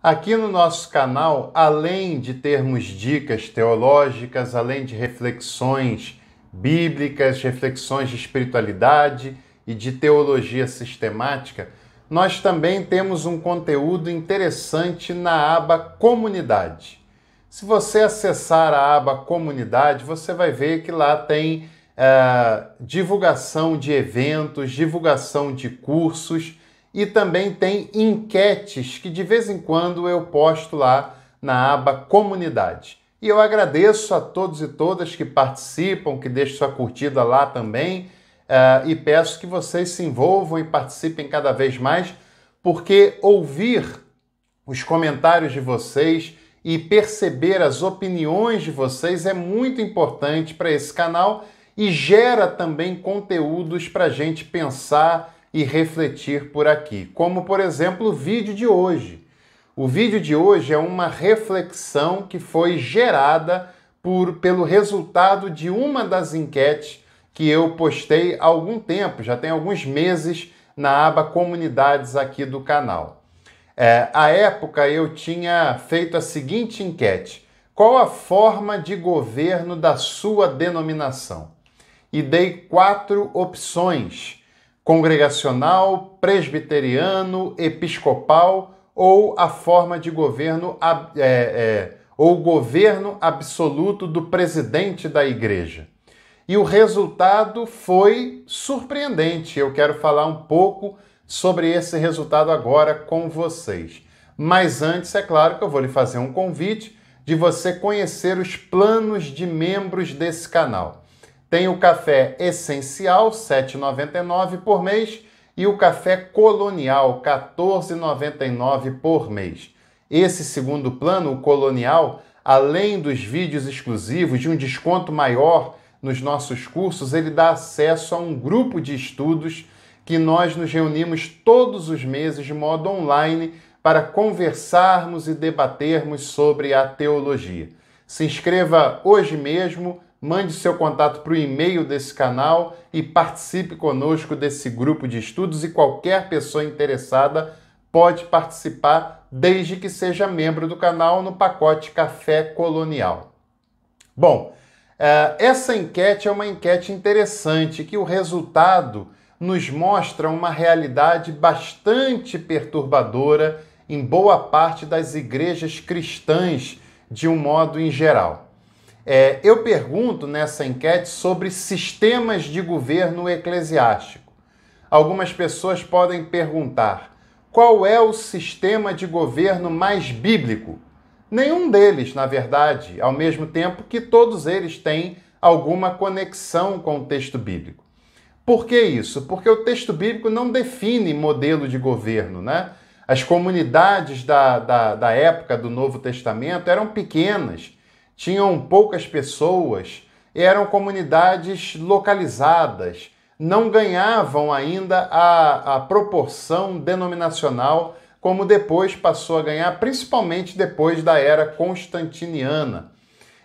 Aqui no nosso canal, além de termos dicas teológicas, além de reflexões bíblicas, reflexões de espiritualidade e de teologia sistemática, nós também temos um conteúdo interessante na aba Comunidade. Se você acessar a aba Comunidade, você vai ver que lá tem eh, divulgação de eventos, divulgação de cursos e também tem enquetes que de vez em quando eu posto lá na aba Comunidade. E eu agradeço a todos e todas que participam, que deixam sua curtida lá também uh, e peço que vocês se envolvam e participem cada vez mais, porque ouvir os comentários de vocês e perceber as opiniões de vocês é muito importante para esse canal e gera também conteúdos para a gente pensar e refletir por aqui, como por exemplo o vídeo de hoje. O vídeo de hoje é uma reflexão que foi gerada por, pelo resultado de uma das enquetes que eu postei há algum tempo, já tem alguns meses, na aba Comunidades aqui do canal. É, à época eu tinha feito a seguinte enquete: qual a forma de governo da sua denominação? E dei quatro opções congregacional, presbiteriano, episcopal ou a forma de governo é, é, ou governo absoluto do presidente da igreja. E o resultado foi surpreendente. Eu quero falar um pouco sobre esse resultado agora com vocês. Mas antes, é claro que eu vou lhe fazer um convite de você conhecer os planos de membros desse canal. Tem o café essencial, 7,99 por mês, e o café colonial, 14,99 por mês. Esse segundo plano, o colonial, além dos vídeos exclusivos de um desconto maior nos nossos cursos, ele dá acesso a um grupo de estudos que nós nos reunimos todos os meses de modo online para conversarmos e debatermos sobre a teologia. Se inscreva hoje mesmo mande seu contato para o e-mail desse canal e participe conosco desse grupo de estudos e qualquer pessoa interessada pode participar desde que seja membro do canal no pacote Café Colonial. Bom, é, essa enquete é uma enquete interessante que o resultado nos mostra uma realidade bastante perturbadora em boa parte das igrejas cristãs de um modo em geral. É, eu pergunto nessa enquete sobre sistemas de governo eclesiástico. Algumas pessoas podem perguntar: qual é o sistema de governo mais bíblico? Nenhum deles, na verdade, ao mesmo tempo que todos eles têm alguma conexão com o texto bíblico. Por que isso? Porque o texto bíblico não define modelo de governo, né? As comunidades da, da, da época do Novo Testamento eram pequenas tinham poucas pessoas, eram comunidades localizadas, não ganhavam ainda a, a proporção denominacional como depois passou a ganhar, principalmente depois da era constantiniana.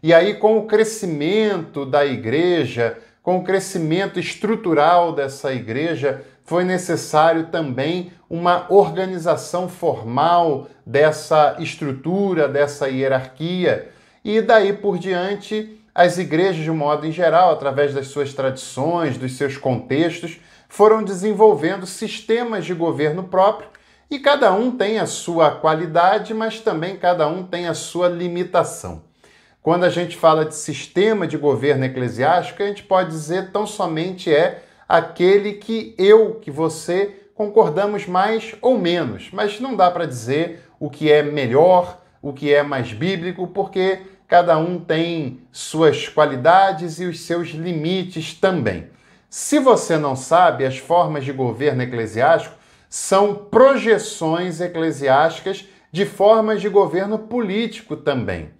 E aí, com o crescimento da igreja, com o crescimento estrutural dessa igreja, foi necessário também uma organização formal dessa estrutura, dessa hierarquia e daí por diante as igrejas, de um modo em geral, através das suas tradições, dos seus contextos, foram desenvolvendo sistemas de governo próprio e cada um tem a sua qualidade, mas também cada um tem a sua limitação. Quando a gente fala de sistema de governo eclesiástico, a gente pode dizer tão somente é aquele que eu, que você concordamos mais ou menos, mas não dá para dizer o que é melhor, o que é mais bíblico, porque cada um tem suas qualidades e os seus limites também. Se você não sabe, as formas de governo eclesiástico são projeções eclesiásticas de formas de governo político também.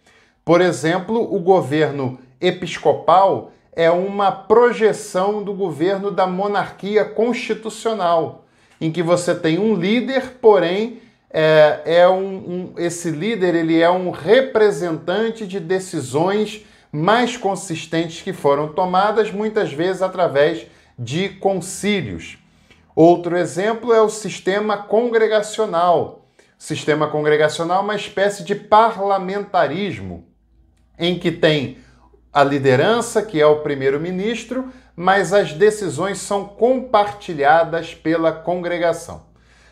Por exemplo, o governo episcopal é uma projeção do governo da monarquia constitucional, em que você tem um líder, porém é, é um, um, esse líder ele é um representante de decisões mais consistentes que foram tomadas muitas vezes através de concílios. Outro exemplo é o sistema congregacional. sistema congregacional é uma espécie de parlamentarismo em que tem a liderança, que é o primeiro-ministro, mas as decisões são compartilhadas pela congregação.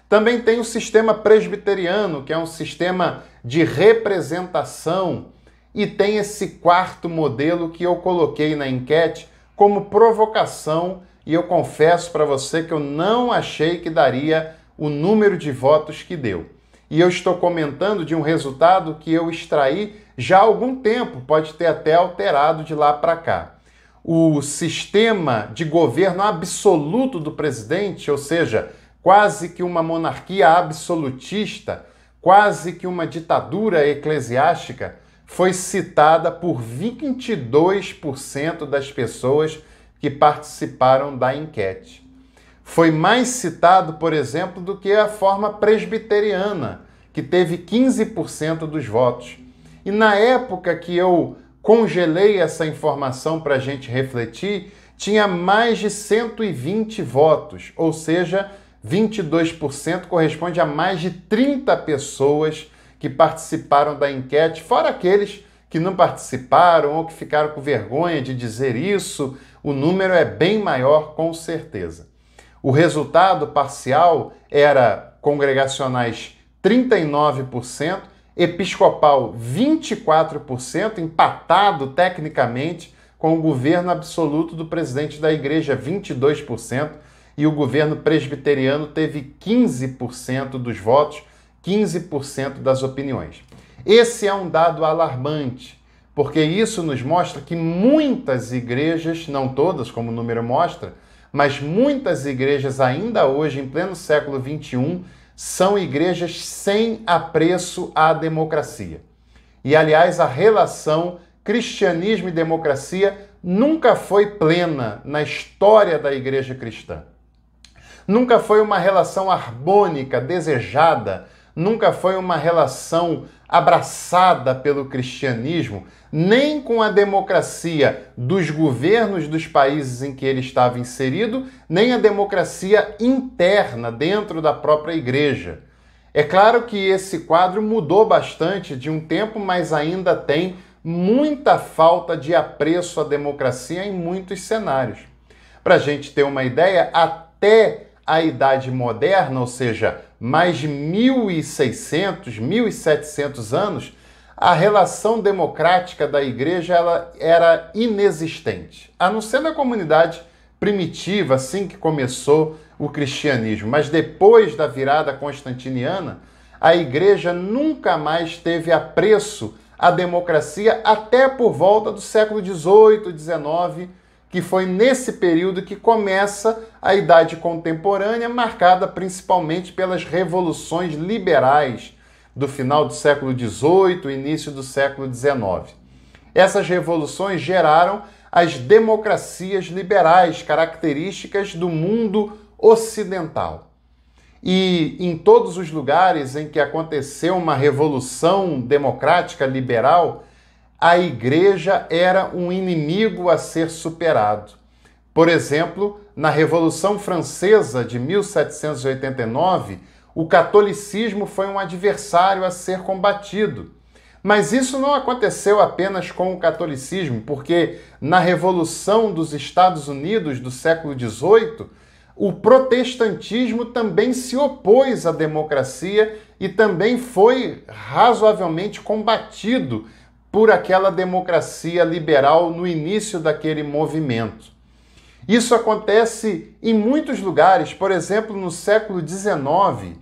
Também tem o sistema presbiteriano, que é um sistema de representação, e tem esse quarto modelo que eu coloquei na enquete como provocação, e eu confesso para você que eu não achei que daria o número de votos que deu. E eu estou comentando de um resultado que eu extraí já há algum tempo, pode ter até alterado de lá para cá. O sistema de governo absoluto do presidente, ou seja, quase que uma monarquia absolutista, quase que uma ditadura eclesiástica, foi citada por 22% das pessoas que participaram da enquete. Foi mais citado, por exemplo, do que a forma presbiteriana, que teve 15% dos votos. E na época que eu congelei essa informação para a gente refletir, tinha mais de 120 votos, ou seja, 22% corresponde a mais de 30 pessoas que participaram da enquete, fora aqueles que não participaram ou que ficaram com vergonha de dizer isso, o número é bem maior com certeza. O resultado parcial era congregacionais 39%, episcopal 24%, empatado tecnicamente com o governo absoluto do presidente da igreja, 22% e o governo presbiteriano teve 15% dos votos, 15% das opiniões. Esse é um dado alarmante, porque isso nos mostra que muitas igrejas, não todas, como o número mostra, mas muitas igrejas ainda hoje, em pleno século XXI, são igrejas sem apreço à democracia. E, aliás, a relação cristianismo e democracia nunca foi plena na história da igreja cristã nunca foi uma relação harmônica, desejada, nunca foi uma relação abraçada pelo cristianismo, nem com a democracia dos governos dos países em que ele estava inserido, nem a democracia interna dentro da própria igreja. É claro que esse quadro mudou bastante de um tempo, mas ainda tem muita falta de apreço à democracia em muitos cenários. Para a gente ter uma ideia, até à Idade Moderna, ou seja, mais de 1600, 1700 anos, a relação democrática da igreja ela era inexistente, a não ser na comunidade primitiva, assim que começou o cristianismo. Mas depois da virada constantiniana, a igreja nunca mais teve apreço à democracia até por volta do século XVIII, XIX que foi nesse período que começa a Idade Contemporânea, marcada principalmente pelas revoluções liberais do final do século XVIII início do século XIX. Essas revoluções geraram as democracias liberais, características do mundo ocidental. E em todos os lugares em que aconteceu uma revolução democrática liberal, a igreja era um inimigo a ser superado. Por exemplo, na Revolução Francesa de 1789, o catolicismo foi um adversário a ser combatido. Mas isso não aconteceu apenas com o catolicismo, porque na Revolução dos Estados Unidos do século XVIII, o protestantismo também se opôs à democracia e também foi razoavelmente combatido por aquela democracia liberal no início daquele movimento. Isso acontece em muitos lugares, por exemplo, no século XIX,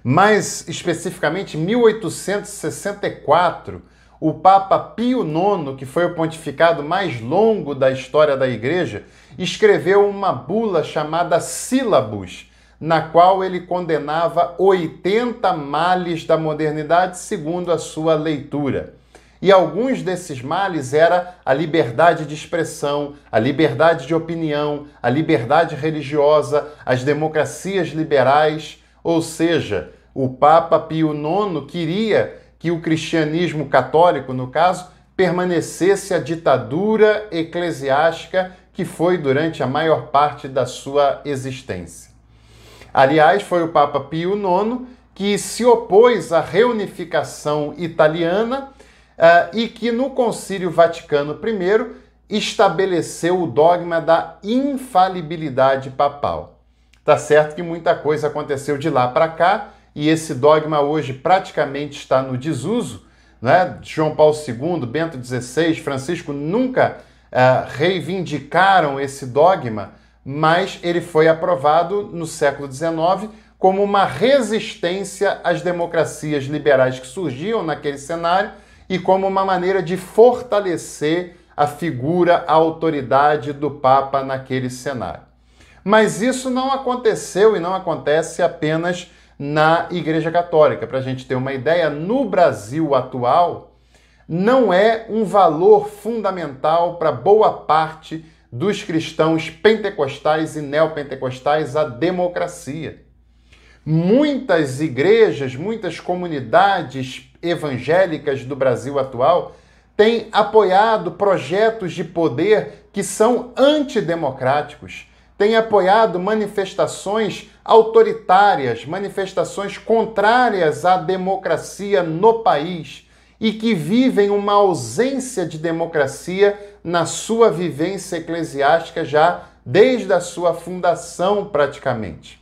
mais especificamente 1864, o Papa Pio IX, que foi o pontificado mais longo da história da Igreja, escreveu uma bula chamada Sílabus, na qual ele condenava 80 males da modernidade, segundo a sua leitura. E alguns desses males era a liberdade de expressão, a liberdade de opinião, a liberdade religiosa, as democracias liberais, ou seja, o Papa Pio IX queria que o cristianismo católico, no caso, permanecesse a ditadura eclesiástica que foi durante a maior parte da sua existência. Aliás, foi o Papa Pio IX que se opôs à reunificação italiana uh, e que no Concílio Vaticano I estabeleceu o dogma da infalibilidade papal. Tá certo que muita coisa aconteceu de lá para cá e esse dogma hoje praticamente está no desuso. Né? João Paulo II, Bento XVI, Francisco nunca uh, reivindicaram esse dogma, mas ele foi aprovado no século XIX como uma resistência às democracias liberais que surgiam naquele cenário e como uma maneira de fortalecer a figura, a autoridade do Papa naquele cenário. Mas isso não aconteceu e não acontece apenas na Igreja Católica. Para a gente ter uma ideia, no Brasil atual, não é um valor fundamental para boa parte dos cristãos pentecostais e neopentecostais a democracia. Muitas igrejas, muitas comunidades evangélicas do Brasil atual têm apoiado projetos de poder que são antidemocráticos, têm apoiado manifestações autoritárias, manifestações contrárias à democracia no país e que vivem uma ausência de democracia na sua vivência eclesiástica já desde a sua fundação, praticamente.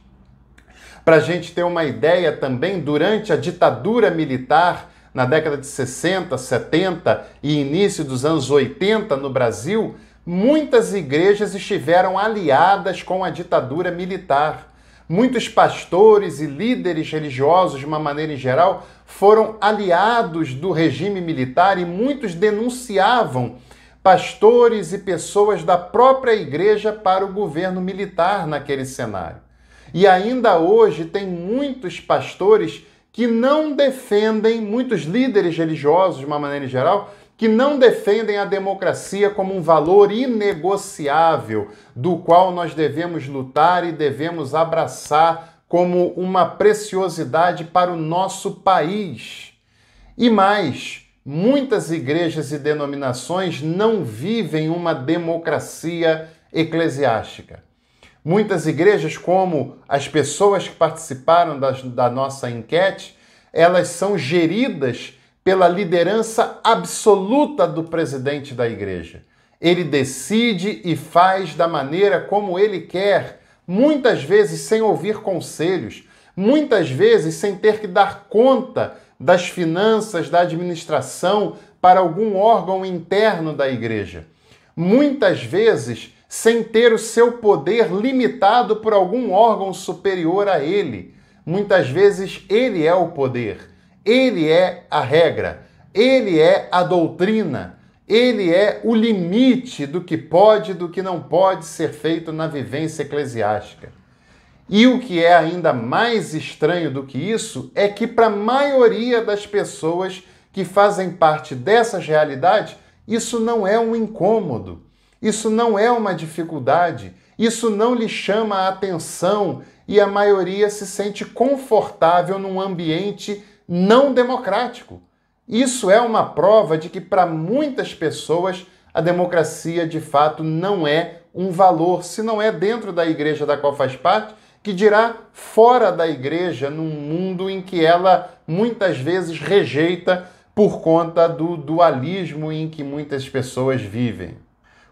Para a gente ter uma ideia também, durante a ditadura militar, na década de 60, 70 e início dos anos 80 no Brasil, muitas igrejas estiveram aliadas com a ditadura militar. Muitos pastores e líderes religiosos, de uma maneira em geral, foram aliados do regime militar e muitos denunciavam pastores e pessoas da própria igreja para o governo militar naquele cenário. E ainda hoje tem muitos pastores que não defendem, muitos líderes religiosos de uma maneira geral, que não defendem a democracia como um valor inegociável, do qual nós devemos lutar e devemos abraçar como uma preciosidade para o nosso país. E mais, muitas igrejas e denominações não vivem uma democracia eclesiástica. Muitas igrejas, como as pessoas que participaram das, da nossa enquete, elas são geridas pela liderança absoluta do presidente da igreja. Ele decide e faz da maneira como ele quer, muitas vezes sem ouvir conselhos, muitas vezes sem ter que dar conta das finanças da administração para algum órgão interno da igreja. Muitas vezes sem ter o seu poder limitado por algum órgão superior a ele. Muitas vezes ele é o poder, ele é a regra, ele é a doutrina, ele é o limite do que pode e do que não pode ser feito na vivência eclesiástica. E o que é ainda mais estranho do que isso é que, para a maioria das pessoas que fazem parte dessas realidades, isso não é um incômodo. Isso não é uma dificuldade, isso não lhe chama a atenção e a maioria se sente confortável num ambiente não democrático. Isso é uma prova de que, para muitas pessoas, a democracia de fato não é um valor, se não é dentro da igreja da qual faz parte, que dirá fora da igreja, num mundo em que ela muitas vezes rejeita por conta do dualismo em que muitas pessoas vivem.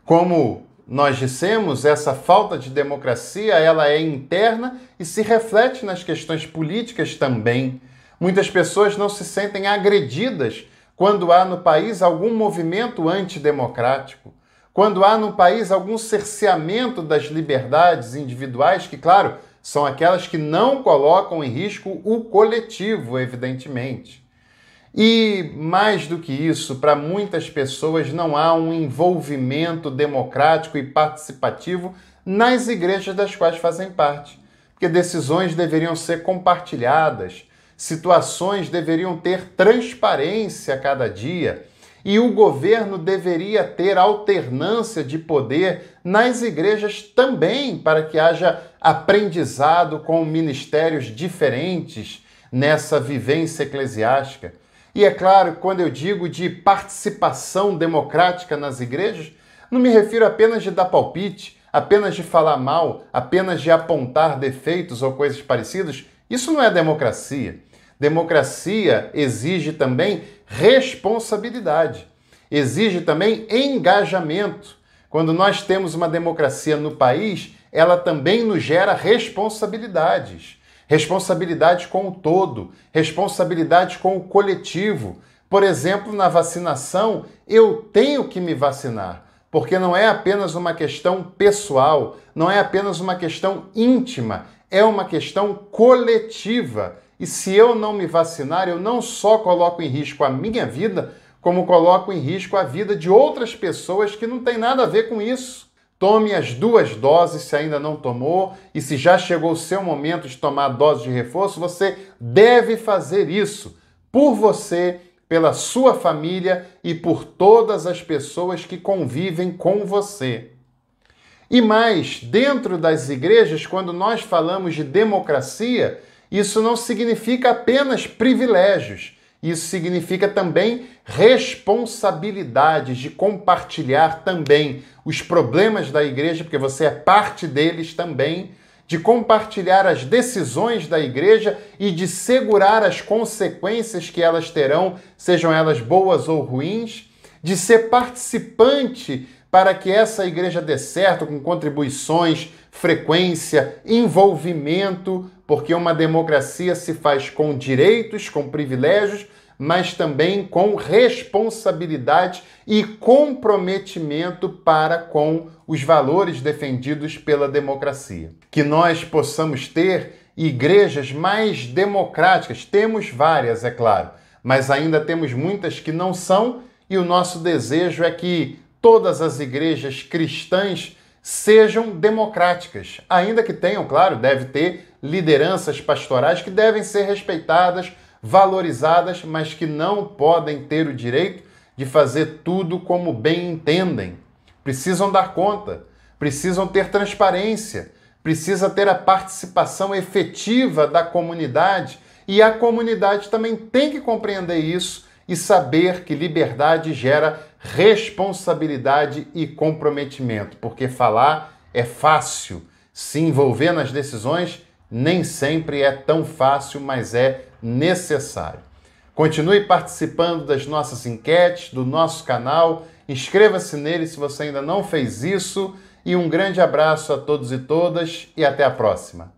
Como nós dissemos, essa falta de democracia, ela é interna e se reflete nas questões políticas também. Muitas pessoas não se sentem agredidas quando há no país algum movimento antidemocrático, quando há no país algum cerceamento das liberdades individuais, que, claro, são aquelas que não colocam em risco o coletivo, evidentemente. E mais do que isso, para muitas pessoas não há um envolvimento democrático e participativo nas igrejas das quais fazem parte, porque decisões deveriam ser compartilhadas, situações deveriam ter transparência a cada dia e o governo deveria ter alternância de poder nas igrejas também, para que haja aprendizado com ministérios diferentes nessa vivência eclesiástica. E é claro, quando eu digo de participação democrática nas igrejas, não me refiro apenas de dar palpite, apenas de falar mal, apenas de apontar defeitos ou coisas parecidas. Isso não é democracia. Democracia exige também responsabilidade, exige também engajamento. Quando nós temos uma democracia no país, ela também nos gera responsabilidades responsabilidade com o todo, responsabilidade com o coletivo. Por exemplo, na vacinação, eu tenho que me vacinar, porque não é apenas uma questão pessoal, não é apenas uma questão íntima, é uma questão coletiva. E se eu não me vacinar, eu não só coloco em risco a minha vida, como coloco em risco a vida de outras pessoas que não tem nada a ver com isso. Tome as duas doses se ainda não tomou e se já chegou o seu momento de tomar a dose de reforço, você deve fazer isso por você, pela sua família e por todas as pessoas que convivem com você. E mais, dentro das igrejas, quando nós falamos de democracia, isso não significa apenas privilégios isso significa também responsabilidades de compartilhar também os problemas da igreja, porque você é parte deles também, de compartilhar as decisões da igreja e de segurar as consequências que elas terão, sejam elas boas ou ruins, de ser participante para que essa igreja dê certo com contribuições frequência, envolvimento, porque uma democracia se faz com direitos, com privilégios, mas também com responsabilidade e comprometimento para com os valores defendidos pela democracia. Que nós possamos ter igrejas mais democráticas, temos várias, é claro, mas ainda temos muitas que não são, e o nosso desejo é que todas as igrejas cristãs sejam democráticas, ainda que tenham, claro, deve ter lideranças pastorais que devem ser respeitadas, valorizadas, mas que não podem ter o direito de fazer tudo como bem entendem. Precisam dar conta, precisam ter transparência, precisa ter a participação efetiva da comunidade e a comunidade também tem que compreender isso e saber que liberdade gera responsabilidade e comprometimento, porque falar é fácil, se envolver nas decisões nem sempre é tão fácil, mas é necessário. Continue participando das nossas enquetes, do nosso canal, inscreva-se nele se você ainda não fez isso e um grande abraço a todos e todas e até a próxima.